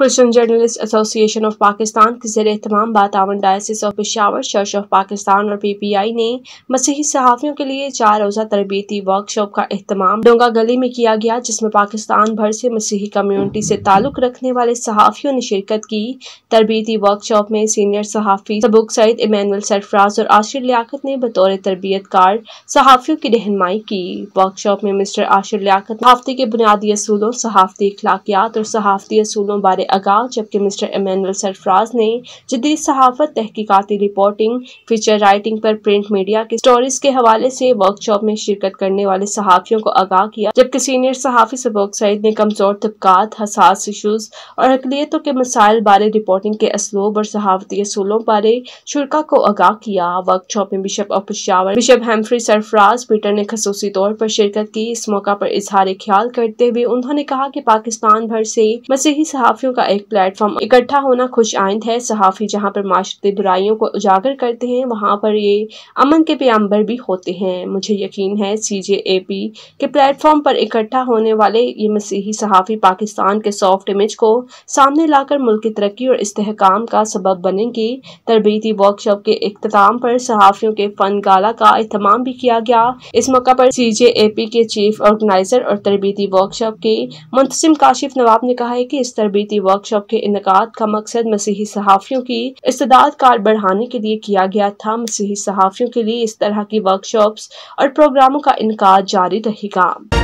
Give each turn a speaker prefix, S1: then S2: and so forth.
S1: Christian journalist association of Pakistan के जेर तमाम बातावन diocese of Peshawar church of Pakistan और पी पी आई ने मसीही सहाफ़ियों के लिए चार रोज़ा तरबीती वर्कशॉप का अहतमाम डोंगा गली में किया गया जिसमें पाकिस्तान भर से मसीही कम्यूनिटी से ताल्लुक़ रखने वाले सहाफ़ियों ने शिरकत की तरबती वर्कशॉप में सीनियर सहाफ़ी सबुक सईद इमानुअल सरफराज और आशिर लियाकत ने बतौर तरबियत कार सहाफ़ियों की रहनमाई की वर्कशॉप में मिस्टर आशिर लियाकत हफ्ते के बुनियादी असूलों सहाफ़ती अखलाकियात और सहाफ़ती असूलों बारे आगाह जबकि मिस्टर इमानुअल सरफराज ने जदीद सहाफत तहकीकती रिपोर्टिंग फीचर राइटिंग पर प्रिंट मीडिया के स्टोरीज के हवाले से वर्कशॉप में शिरकत करने वाले सहाफ़ियों को आगाह किया जबकि सीनियर सहाफ़ी सबक सईद ने कमज़ोर तबकात हसास इशूज़ और अकलीतों के मसाइल बारे रिपोर्टिंग के इसलूब और सहाफती असूलों बारे शुरा को आगाह किया वर्कशॉप में bishop of Peshawar bishop Humphrey Sarfaraz Peter ने खसूसी तौर पर शिरकत की इस मौका पर इजहार ख्याल करते हुए उन्होंने कहा कि पाकिस्तान भर से मसीही सहाफ़ियों का एक प्लेटफॉर्म इकट्ठा होना खुश आयद है सहाफ़ी जहाँ पर माशरती बुराइयों को उजागर करते हैं वहाँ पर ये अमन के पैम्बर भी होते हैं मुझे यकीन है सी जे ए पी के प्लेटफॉर्म पर इकट्ठा होने वाले ये मसीही सहाफ़ी पाकिस्तान के सॉफ्ट इमेज को सामने लाकर मुल्क की तरक्की और इसकाम का सबब बनेंगी तरबती वर्कशॉप के अख्ताम पर सहाफ़ियों के फन गाला का अहतमाम भी किया गया इस मौका पर सी जे ए पी के चीफ ऑर्गेनाइजर और तरबती वर्कशॉप के मुंतसिम काशिफ नवाब ने कहा है कि इस तरबती वर्कशॉप के इनका का मकसद मसीही सहाफ़ियों की इस्तेदाद कार बढ़ाने के लिए किया गया था मसीही सहाफ़ियों के लिए इस तरह की वर्कशॉप्स और प्रोग्रामों का इनका जारी रहेगा